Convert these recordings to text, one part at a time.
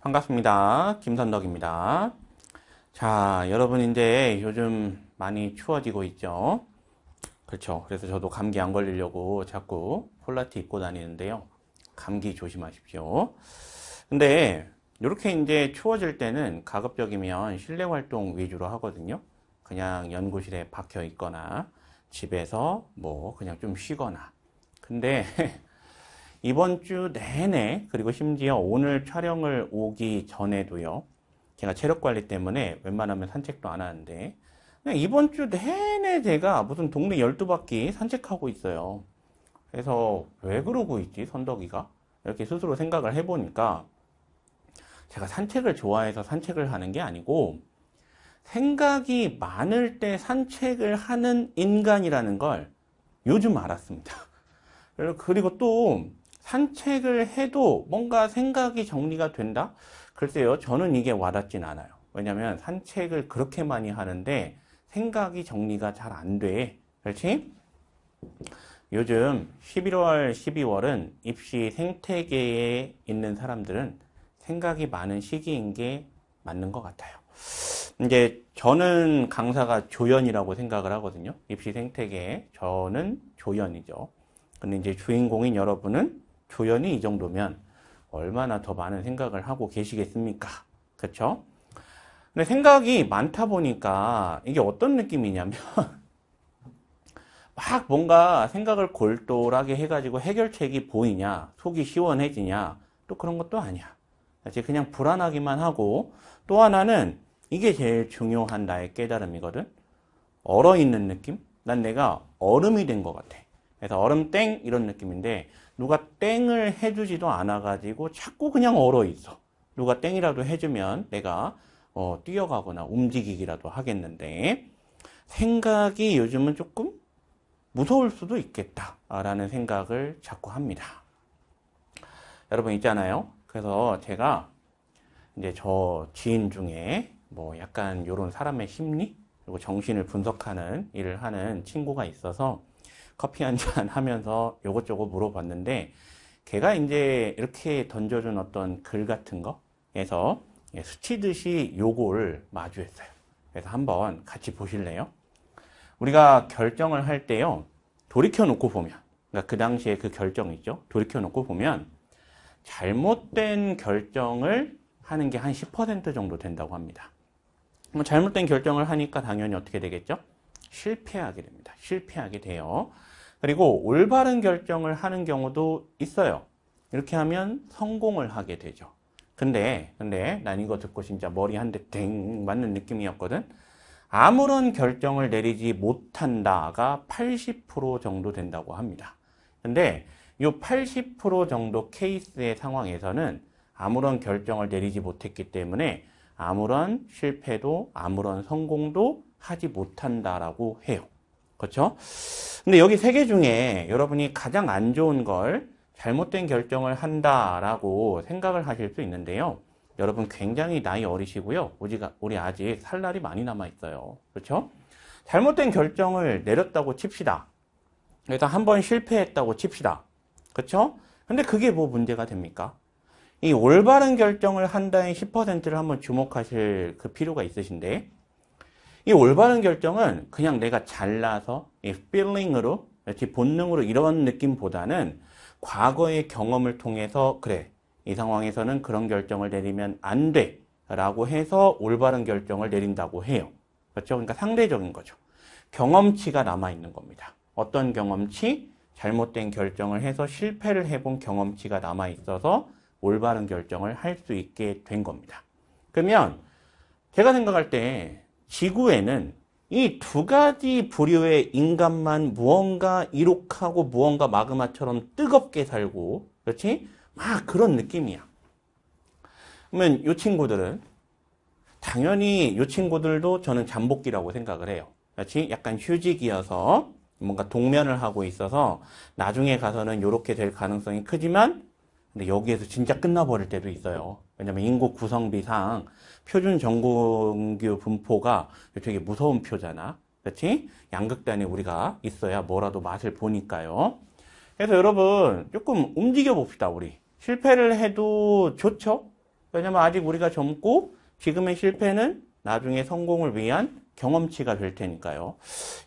반갑습니다. 김선덕입니다. 자, 여러분 이제 요즘 많이 추워지고 있죠? 그렇죠. 그래서 저도 감기 안 걸리려고 자꾸 폴라티 입고 다니는데요. 감기 조심하십시오. 근데 이렇게 이제 추워질 때는 가급적이면 실내 활동 위주로 하거든요. 그냥 연구실에 박혀 있거나 집에서 뭐 그냥 좀 쉬거나. 근데 이번 주 내내 그리고 심지어 오늘 촬영을 오기 전에도요. 제가 체력 관리 때문에 웬만하면 산책도 안 하는데 이번 주 내내 제가 무슨 동네 12바퀴 산책하고 있어요. 그래서 왜 그러고 있지 선덕이가? 이렇게 스스로 생각을 해보니까 제가 산책을 좋아해서 산책을 하는 게 아니고 생각이 많을 때 산책을 하는 인간이라는 걸 요즘 알았습니다. 그리고 또 산책을 해도 뭔가 생각이 정리가 된다? 글쎄요, 저는 이게 와닿진 않아요. 왜냐면 산책을 그렇게 많이 하는데 생각이 정리가 잘 안 돼. 그렇지? 요즘 11월, 12월은 입시 생태계에 있는 사람들은 생각이 많은 시기인 게 맞는 것 같아요. 이제 저는 강사가 조연이라고 생각을 하거든요. 입시 생태계에 저는 조연이죠. 근데 이제 주인공인 여러분은 조연이 이 정도면 얼마나 더 많은 생각을 하고 계시겠습니까? 그렇죠? 근데 생각이 많다 보니까 이게 어떤 느낌이냐면 막 뭔가 생각을 골똘하게 해가지고 해결책이 보이냐, 속이 시원해지냐, 또 그런 것도 아니야. 그냥 불안하기만 하고 또 하나는 이게 제일 중요한 나의 깨달음이거든. 얼어 있는 느낌? 난 내가 얼음이 된 것 같아. 그래서 얼음 땡 이런 느낌인데 누가 땡을 해주지도 않아가지고 자꾸 그냥 얼어 있어. 누가 땡이라도 해주면 내가 어, 뛰어가거나 움직이기라도 하겠는데 생각이 요즘은 조금 무서울 수도 있겠다라는 생각을 자꾸 합니다. 여러분 있잖아요. 그래서 제가 이제 저 지인 중에 뭐 약간 요런 사람의 심리 그리고 정신을 분석하는 일을 하는 친구가 있어서 커피 한 잔 하면서 요것저것 물어봤는데 걔가 이제 이렇게 던져준 어떤 글 같은 거에서 예, 스치듯이 요걸 마주했어요. 그래서 한번 같이 보실래요? 우리가 결정을 할 때요. 돌이켜 놓고 보면 그러니까 그 당시에 그 결정 있죠. 돌이켜 놓고 보면 잘못된 결정을 하는 게 한 10% 정도 된다고 합니다. 뭐 잘못된 결정을 하니까 당연히 어떻게 되겠죠? 실패하게 됩니다. 실패하게 돼요. 그리고 올바른 결정을 하는 경우도 있어요. 이렇게 하면 성공을 하게 되죠. 근데 근데 난 이거 듣고 진짜 머리 한 대 댕 맞는 느낌이었거든. 아무런 결정을 내리지 못한다가 80% 정도 된다고 합니다. 근데 이 80% 정도 케이스의 상황에서는 아무런 결정을 내리지 못했기 때문에 아무런 실패도 아무런 성공도 하지 못한다라고 해요. 그렇죠? 근데 여기 세 개 중에 여러분이 가장 안 좋은 걸 잘못된 결정을 한다라고 생각을 하실 수 있는데요. 여러분 굉장히 나이 어리시고요. 우리 아직 살 날이 많이 남아 있어요. 그렇죠? 잘못된 결정을 내렸다고 칩시다. 그래서 한번 실패했다고 칩시다. 그렇죠? 근데 그게 뭐 문제가 됩니까? 이 올바른 결정을 한다의 10%를 한번 주목하실 그 필요가 있으신데 이 올바른 결정은 그냥 내가 잘나서 이 feeling으로 이렇게 본능으로 이런 느낌보다는 과거의 경험을 통해서 그래 이 상황에서는 그런 결정을 내리면 안돼 라고 해서 올바른 결정을 내린다고 해요. 그렇죠? 그러니까 상대적인 거죠. 경험치가 남아있는 겁니다. 어떤 경험치? 잘못된 결정을 해서 실패를 해본 경험치가 남아있어서 올바른 결정을 할 수 있게 된 겁니다. 그러면 제가 생각할 때 지구에는 이 두 가지 부류의 인간만 무언가 이룩하고 무언가 마그마처럼 뜨겁게 살고, 그렇지? 막 그런 느낌이야. 그러면 이 친구들은, 당연히 이 친구들도 저는 잠복기라고 생각을 해요. 그렇지? 약간 휴직이어서 뭔가 동면을 하고 있어서 나중에 가서는 이렇게 될 가능성이 크지만 근데 여기에서 진짜 끝나버릴 때도 있어요. 왜냐면 인구 구성비상 표준 전공교 분포가 되게 무서운 표잖아. 그렇지? 양극단에 우리가 있어야 뭐라도 맛을 보니까요. 그래서 여러분 조금 움직여 봅시다 우리. 실패를 해도 좋죠? 왜냐면 아직 우리가 젊고 지금의 실패는 나중에 성공을 위한 경험치가 될 테니까요.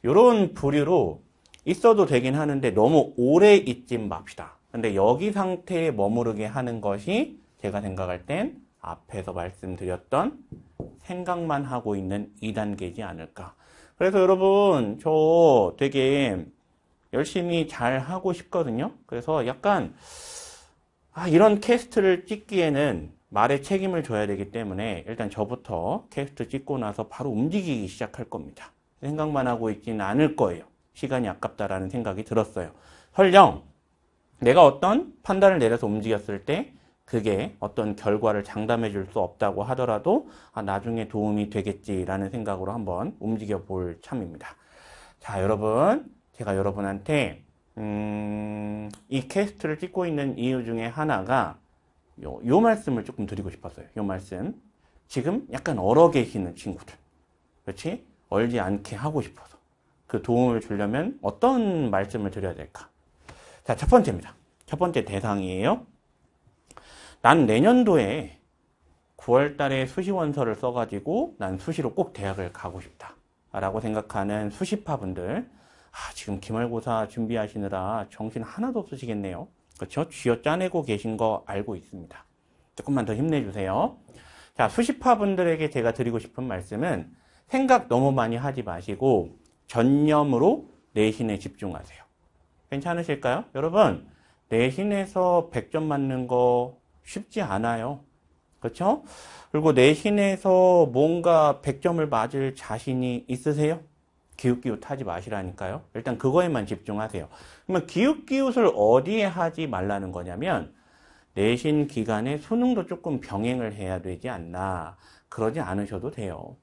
이런 부류로 있어도 되긴 하는데 너무 오래 있지 맙시다. 근데 여기 상태에 머무르게 하는 것이 제가 생각할 땐 앞에서 말씀드렸던 생각만 하고 있는 2단계지 않을까. 그래서 여러분, 저 되게 열심히 잘 하고 싶거든요. 그래서 약간, 아, 이런 캐스트를 찍기에는 말에 책임을 져야 되기 때문에 일단 저부터 캐스트 찍고 나서 바로 움직이기 시작할 겁니다. 생각만 하고 있지는 않을 거예요. 시간이 아깝다라는 생각이 들었어요. 설령 내가 어떤 판단을 내려서 움직였을 때 그게 어떤 결과를 장담해 줄 수 없다고 하더라도 아, 나중에 도움이 되겠지라는 생각으로 한번 움직여 볼 참입니다. 자, 여러분. 제가 여러분한테, 음, 이 캐스트를 찍고 있는 이유 중에 하나가 요, 요 말씀을 조금 드리고 싶었어요. 요 말씀. 지금 약간 얼어 계시는 친구들. 그렇지? 얼지 않게 하고 싶어서. 그 도움을 주려면 어떤 말씀을 드려야 될까? 자, 첫 번째입니다. 첫 번째 대상이에요. 난 내년도에 9월 달에 수시원서를 써가지고 난 수시로 꼭 대학을 가고 싶다. 라고 생각하는 수시파분들. 아, 지금 기말고사 준비하시느라 정신 하나도 없으시겠네요. 그렇죠? 쥐어 짜내고 계신 거 알고 있습니다. 조금만 더 힘내주세요. 자, 수시파분들에게 제가 드리고 싶은 말씀은 생각 너무 많이 하지 마시고 전념으로 내신에 집중하세요. 괜찮으실까요? 여러분, 내신에서 100점 맞는 거 쉽지 않아요. 그렇죠? 그리고 내신에서 뭔가 100점을 맞을 자신이 있으세요? 기웃기웃 하지 마시라니까요. 일단 그거에만 집중하세요. 그러면 기웃기웃을 어디에 하지 말라는 거냐면 내신 기간에 수능도 조금 병행을 해야 되지 않나. 그러지 않으셔도 돼요.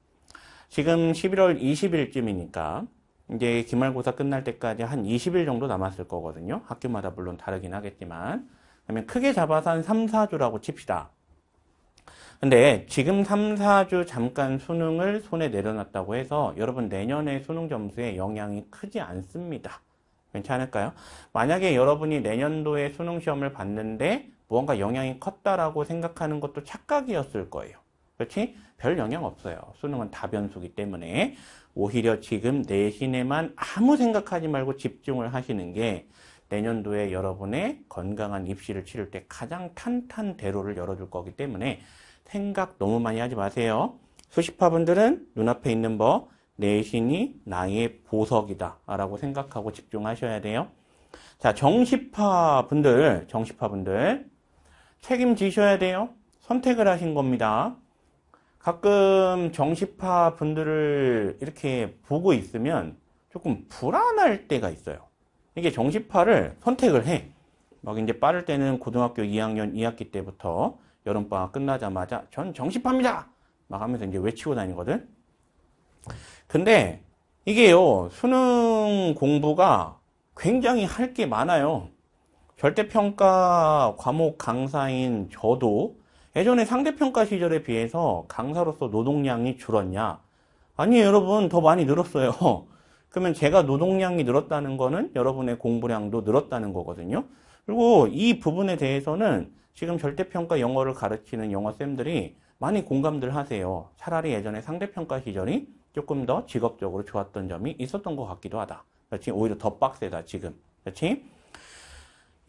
지금 11월 20일쯤이니까 이제 기말고사 끝날 때까지 한 20일 정도 남았을 거거든요. 학교마다 물론 다르긴 하겠지만. 그러면 크게 잡아서 한 3, 4주라고 칩시다. 근데 지금 3, 4주 잠깐 수능을 손에 내려놨다고 해서 여러분 내년에 수능 점수에 영향이 크지 않습니다. 괜찮을까요? 만약에 여러분이 내년도에 수능 시험을 봤는데 무언가 영향이 컸다라고 생각하는 것도 착각이었을 거예요. 그렇지? 별 영향 없어요. 수능은 다변수기 때문에. 오히려 지금 내신에만 아무 생각하지 말고 집중을 하시는 게 내년도에 여러분의 건강한 입시를 치를 때 가장 탄탄 대로를 열어줄 거기 때문에 생각 너무 많이 하지 마세요. 수시파분들은 눈앞에 있는 법, 내신이 나의 보석이다 라고 생각하고 집중하셔야 돼요. 자, 정시파분들, 정시파분들 책임지셔야 돼요. 선택을 하신 겁니다. 가끔 정시파 분들을 이렇게 보고 있으면 조금 불안할 때가 있어요. 이게 정시파를 선택을 해. 막 이제 빠를 때는 고등학교 2학년 2학기 때부터 여름방학 끝나자마자 전 정시파입니다! 막 하면서 이제 외치고 다니거든. 근데 이게요, 수능 공부가 굉장히 할 게 많아요. 절대평가 과목 강사인 저도 예전에 상대평가 시절에 비해서 강사로서 노동량이 줄었냐? 아니에요, 여러분. 더 많이 늘었어요. 그러면 제가 노동량이 늘었다는 거는 여러분의 공부량도 늘었다는 거거든요. 그리고 이 부분에 대해서는 지금 절대평가 영어를 가르치는 영어쌤들이 많이 공감들 하세요. 차라리 예전에 상대평가 시절이 조금 더 직업적으로 좋았던 점이 있었던 것 같기도 하다. 그렇지? 오히려 더 빡세다, 지금. 그렇지?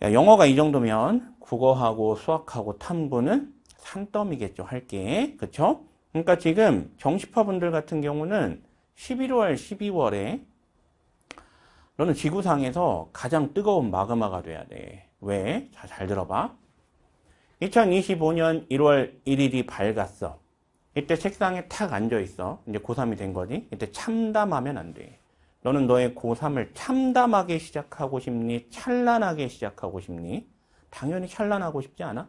영어가 이 정도면 국어하고 수학하고 탐구는 산더미겠죠. 할게. 그쵸? 그러니까 지금 정시파분들 같은 경우는 11월, 12월에 너는 지구상에서 가장 뜨거운 마그마가 돼야 돼. 왜? 자, 잘 들어봐. 2025년 1월 1일이 밝았어. 이때 책상에 탁 앉아있어. 이제 고3이 된 거지. 이때 참담하면 안 돼. 너는 너의 고3을 참담하게 시작하고 싶니? 찬란하게 시작하고 싶니? 당연히 찬란하고 싶지 않아?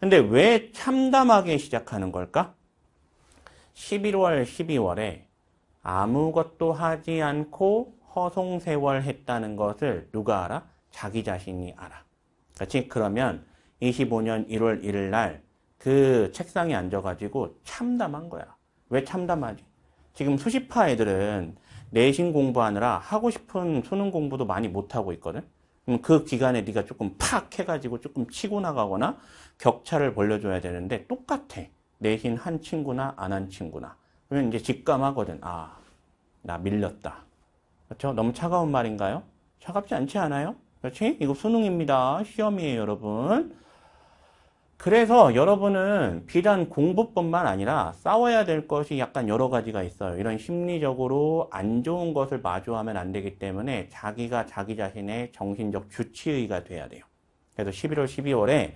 근데 왜 참담하게 시작하는 걸까? 11월, 12월에 아무것도 하지 않고 허송세월 했다는 것을 누가 알아? 자기 자신이 알아. 그렇지? 그러면 25년 1월 1일 날 그 책상에 앉아가지고 참담한 거야. 왜 참담하지? 지금 수시파 애들은 내신 공부하느라 하고 싶은 수능 공부도 많이 못하고 있거든? 그럼 그 기간에 네가 조금 팍 해가지고 조금 치고 나가거나 격차를 벌려줘야 되는데 똑같아. 내신 한 친구나 안 한 친구나. 그러면 이제 직감하거든. 아, 나 밀렸다. 그렇죠? 너무 차가운 말인가요? 차갑지 않지 않아요? 그렇지? 이거 수능입니다. 시험이에요, 여러분. 그래서 여러분은 비단 공부뿐만 아니라 싸워야 될 것이 약간 여러 가지가 있어요. 이런 심리적으로 안 좋은 것을 마주하면 안 되기 때문에 자기가 자기 자신의 정신적 주치의가 돼야 돼요. 그래서 11월, 12월에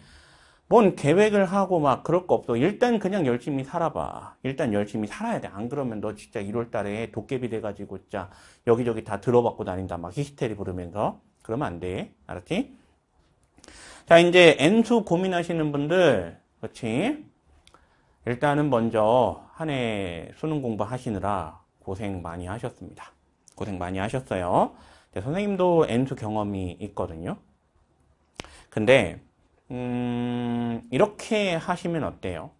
뭔 계획을 하고 막 그럴 거 없어. 일단 그냥 열심히 살아봐. 일단 열심히 살아야 돼. 안 그러면 너 진짜 1월 달에 도깨비 돼가지고 진짜 여기저기 다 들어받고 다닌다. 막 히스테리 부르면서. 그러면 안 돼. 알았지? 자, 이제 N수 고민하시는 분들, 그렇지? 일단은 먼저 한해 수능 공부하시느라 고생 많이 하셨습니다. 고생 많이 하셨어요. 선생님도 N수 경험이 있거든요. 근데 음, 이렇게 하시면 어때요?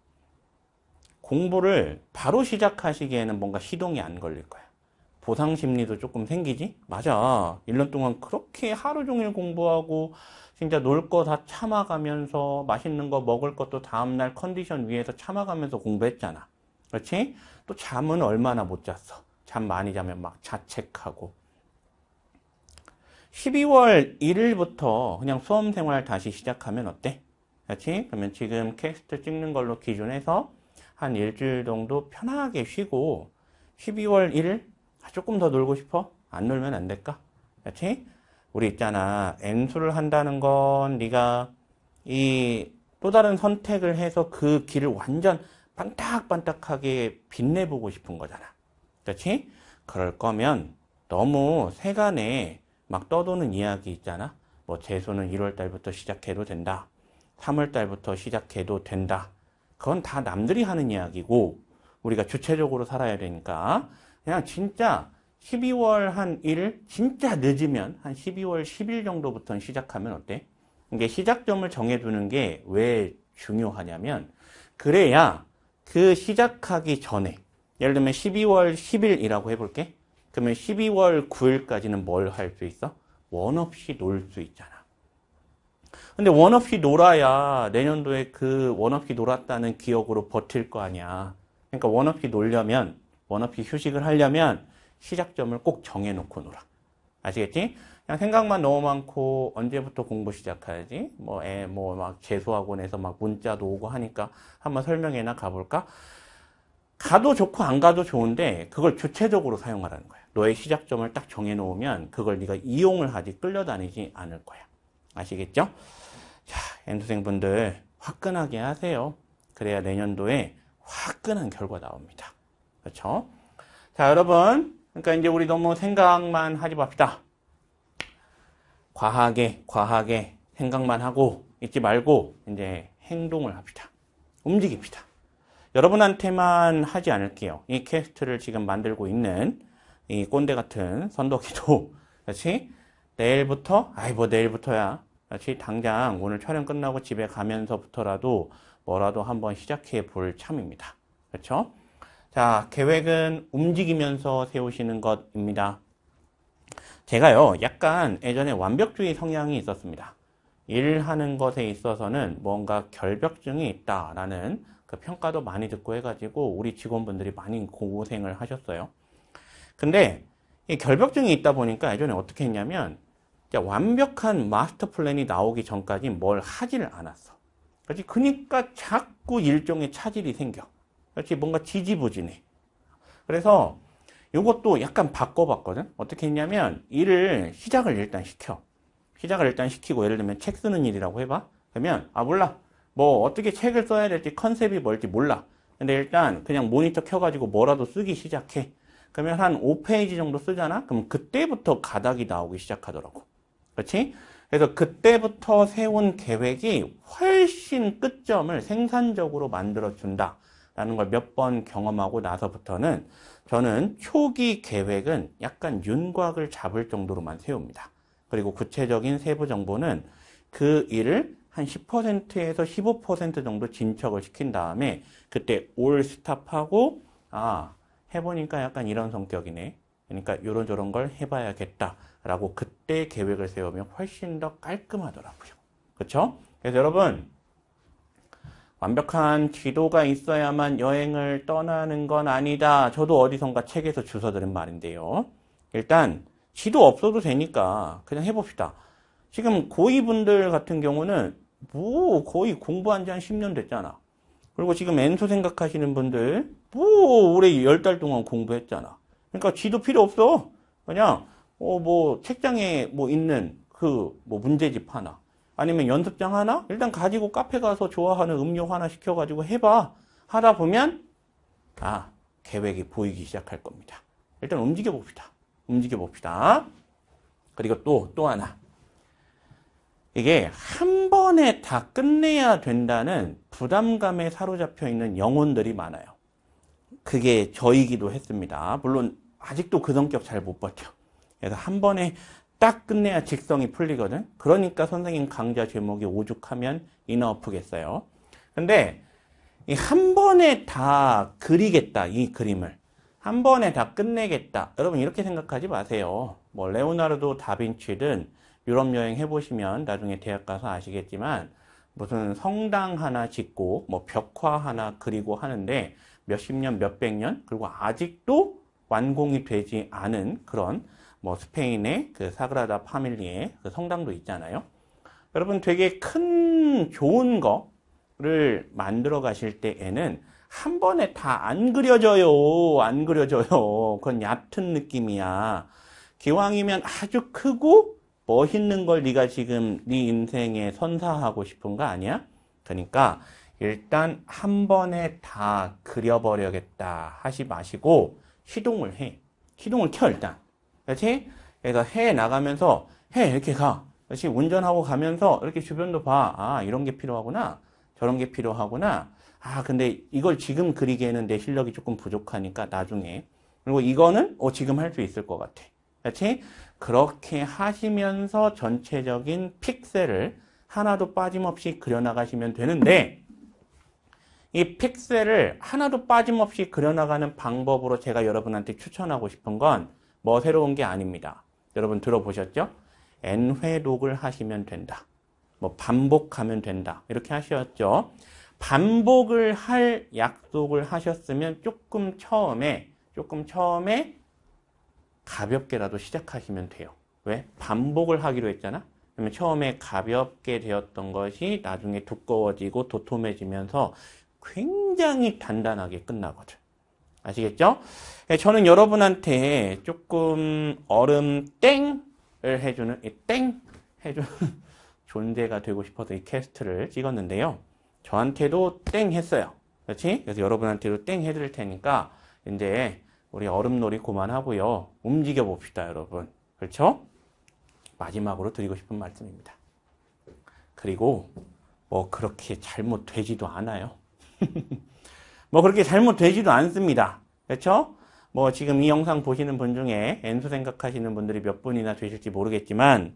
공부를 바로 시작하시기에는 뭔가 시동이 안 걸릴 거예요 보상 심리도 조금 생기지? 맞아. 1년 동안 그렇게 하루 종일 공부하고 진짜 놀 거 다 참아가면서 맛있는 거 먹을 것도 다음날 컨디션 위에서 참아가면서 공부했잖아. 그렇지? 또 잠은 얼마나 못 잤어. 잠 많이 자면 막 자책하고. 12월 1일부터 그냥 수험생활 다시 시작하면 어때? 그렇지? 그러면 지금 캐스트 찍는 걸로 기준해서 한 일주일 정도 편하게 쉬고 12월 1일 아, 조금 더 놀고 싶어? 안 놀면 안 될까? 그렇지? 우리 있잖아. N수를 한다는 건 네가 이 또 다른 선택을 해서 그 길을 완전 반딱반딱하게 빛내보고 싶은 거잖아. 그렇지? 그럴 거면 너무 세간에 막 떠도는 이야기 있잖아. 뭐 재수는 1월 달부터 시작해도 된다. 3월 달부터 시작해도 된다. 그건 다 남들이 하는 이야기고 우리가 주체적으로 살아야 되니까 그냥 진짜 12월 한 1일, 진짜 늦으면 한 12월 10일 정도부터 시작하면 어때? 이게 시작점을 정해두는 게 왜 중요하냐면, 그래야 그 시작하기 전에, 예를 들면 12월 10일이라고 해볼게. 그러면 12월 9일까지는 뭘 할 수 있어? 원 없이 놀 수 있잖아. 근데 원 없이 놀아야 내년도에 그 원 없이 놀았다는 기억으로 버틸 거 아니야. 그러니까 원 없이 놀려면 워너피 휴식을 하려면 시작점을 꼭 정해놓고 놀아. 아시겠지? 그냥 생각만 너무 많고 언제부터 공부 시작해야지? 뭐애뭐막 재수학원에서 막 문자도 오고 하니까 한번 설명해나 가볼까? 가도 좋고 안 가도 좋은데 그걸 주체적으로 사용하라는 거야. 너의 시작점을 딱 정해놓으면 그걸 네가 이용을 하지 끌려다니지 않을 거야. 아시겠죠? 자, M수생분들 화끈하게 하세요. 그래야 내년도에 화끈한 결과 나옵니다. 그렇죠? 자, 여러분. 그러니까 이제 우리 너무 생각만 하지 맙시다. 과하게, 과하게 생각만 하고 있지 말고 이제 행동을 합시다. 움직입시다. 여러분한테만 하지 않을게요. 이 캐스트를 지금 만들고 있는 이 꼰대 같은 선덕이도 그렇지? 내일부터 아이 뭐 내일부터야. 그렇지? 당장 오늘 촬영 끝나고 집에 가면서부터라도 뭐라도 한번 시작해 볼 참입니다. 그렇죠? 자, 계획은 움직이면서 세우시는 것입니다. 제가요, 약간 예전에 완벽주의 성향이 있었습니다. 일하는 것에 있어서는 뭔가 결벽증이 있다라는 그 평가도 많이 듣고 해가지고 우리 직원분들이 많이 고생을 하셨어요. 근데 이 결벽증이 있다 보니까 예전에 어떻게 했냐면 완벽한 마스터 플랜이 나오기 전까지 뭘 하질 않았어. 그러니까 자꾸 일종의 차질이 생겨. 이렇게 뭔가 지지부진해. 그래서 이것도 약간 바꿔봤거든. 어떻게 했냐면 일을 시작을 일단 시켜. 시작을 일단 시키고 예를 들면 책 쓰는 일이라고 해봐. 그러면 아 몰라. 뭐 어떻게 책을 써야 될지 컨셉이 뭘지 몰라. 근데 일단 그냥 모니터 켜가지고 뭐라도 쓰기 시작해. 그러면 한 5페이지 정도 쓰잖아? 그럼 그때부터 가닥이 나오기 시작하더라고. 그렇지? 그래서 그때부터 세운 계획이 훨씬 끝점을 생산적으로 만들어준다. 라는 걸 몇 번 경험하고 나서부터는 저는 초기 계획은 약간 윤곽을 잡을 정도로만 세웁니다. 그리고 구체적인 세부 정보는 그 일을 한 10%에서 15% 정도 진척을 시킨 다음에 그때 올 스탑하고 아 해보니까 약간 이런 성격이네 그러니까 요런 저런 걸 해봐야겠다라고 그때 계획을 세우면 훨씬 더 깔끔하더라고요 그쵸 그래서 여러분 완벽한 지도가 있어야만 여행을 떠나는 건 아니다. 저도 어디선가 책에서 주워 들은 말인데요. 일단 지도 없어도 되니까 그냥 해봅시다. 지금 고이분들 같은 경우는 뭐 거의 공부한 지 한 10년 됐잖아. 그리고 지금 엔소 생각하시는 분들 뭐 올해 10달 동안 공부했잖아. 그러니까 지도 필요 없어. 그냥 어뭐 책장에 뭐 있는 그 뭐 문제집 하나 아니면 연습장 하나? 일단 가지고 카페 가서 좋아하는 음료 하나 시켜가지고 해봐. 하다 보면, 아, 계획이 보이기 시작할 겁니다. 일단 움직여봅시다. 움직여봅시다. 그리고 또, 또 하나. 이게 한 번에 다 끝내야 된다는 부담감에 사로잡혀 있는 영혼들이 많아요. 그게 저이기도 했습니다. 물론, 아직도 그 성격 잘 못 버텨. 그래서 한 번에 딱 끝내야 직성이 풀리거든. 그러니까 선생님 강좌 제목이 오죽하면 이너 프겠어요 근데 이 한 번에 다 그리겠다. 이 그림을. 한 번에 다 끝내겠다. 여러분 이렇게 생각하지 마세요. 뭐 레오나르도 다빈치든 유럽 여행 해보시면 나중에 대학 가서 아시겠지만 무슨 성당 하나 짓고 뭐 벽화 하나 그리고 하는데 몇십 년, 몇백 년 그리고 아직도 완공이 되지 않은 그런 뭐 스페인의 그 사그라다 파밀리의 그 성당도 있잖아요. 여러분 되게 큰 좋은 거를 만들어 가실 때에는 한 번에 다 안 그려져요. 안 그려져요. 그건 얕은 느낌이야. 기왕이면 아주 크고 멋있는 걸 네가 지금 네 인생에 선사하고 싶은 거 아니야? 그러니까 일단 한 번에 다 그려버려야겠다 하지 마시고 시동을 해. 시동을 켜 일단. 그렇지? 그래서 해 나가면서 해 이렇게 가. 그렇지? 운전하고 가면서 이렇게 주변도 봐. 아 이런 게 필요하구나. 저런 게 필요하구나. 아 근데 이걸 지금 그리기에는 내 실력이 조금 부족하니까 나중에. 그리고 이거는 어 지금 할 수 있을 것 같아. 그렇지? 그렇게 하시면서 전체적인 픽셀을 하나도 빠짐없이 그려나가시면 되는데 이 픽셀을 하나도 빠짐없이 그려나가는 방법으로 제가 여러분한테 추천하고 싶은 건뭐 새로운 게 아닙니다. 여러분 들어보셨죠? n 회독을 하시면 된다. 뭐 반복하면 된다. 이렇게 하셨죠? 반복을 할 약속을 하셨으면 조금 처음에 조금 처음에 가볍게라도 시작하시면 돼요. 왜? 반복을 하기로 했잖아. 그러면 처음에 가볍게 되었던 것이 나중에 두꺼워지고 도톰해지면서 굉장히 단단하게 끝나거든. 아시겠죠? 예, 저는 여러분한테 조금 얼음 땡을 해주는 땡 해주는 존재가 되고 싶어서 이 캐스트를 찍었는데요. 저한테도 땡 했어요. 그렇지? 그래서 여러분한테도 땡 해드릴 테니까 이제 우리 얼음놀이 그만하고요. 움직여 봅시다, 여러분. 그렇죠? 마지막으로 드리고 싶은 말씀입니다. 그리고 뭐 그렇게 잘못되지도 않아요. 뭐 그렇게 잘못되지도 않습니다. 그렇죠? 뭐 지금 이 영상 보시는 분 중에 엔수 생각하시는 분들이 몇 분이나 되실지 모르겠지만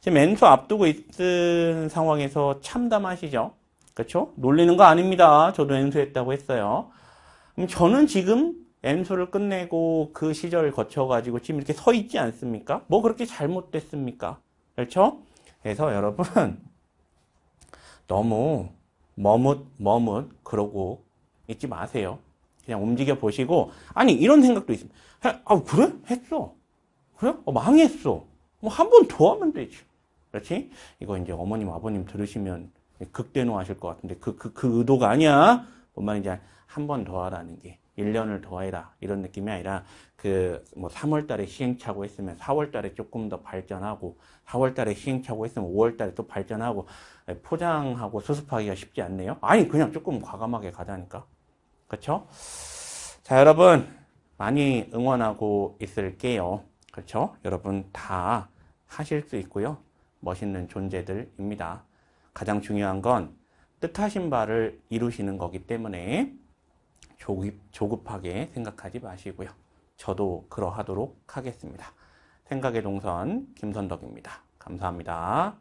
지금 엔수 앞두고 있는 상황에서 참담하시죠? 그렇죠? 놀리는 거 아닙니다. 저도 엔수했다고 했어요. 그럼 저는 지금 엔수를 끝내고 그 시절을 거쳐가지고 지금 이렇게 서 있지 않습니까? 뭐 그렇게 잘못됐습니까? 그렇죠? 그래서 여러분 너무 머뭇 머뭇 그러고 있지 마세요. 그냥 움직여 보시고 아니 이런 생각도 있습니다. 아 그래 했어 그래 어, 망했어 뭐 한 번 더 하면 되지 그렇지 이거 이제 어머님 아버님 들으시면 극대노하실 것 같은데 그그그 그, 그 의도가 아니야. 뭔마인제한 번 더 하라는 게 1년을 더해라 이런 느낌이 아니라 그뭐 3월 달에 시행착오 했으면 4월 달에 조금 더 발전하고 4월 달에 시행착오 했으면 5월 달에 또 발전하고 포장하고 수습하기가 쉽지 않네요. 아니 그냥 조금 과감하게 가자니까. 그렇죠? 자, 여러분 많이 응원하고 있을게요. 그렇죠? 여러분 다 하실 수 있고요. 멋있는 존재들입니다. 가장 중요한 건 뜻하신 바를 이루시는 거기 때문에 조급, 하게 생각하지 마시고요. 저도 그러하도록 하겠습니다. 생각의 동선 김선덕입니다. 감사합니다.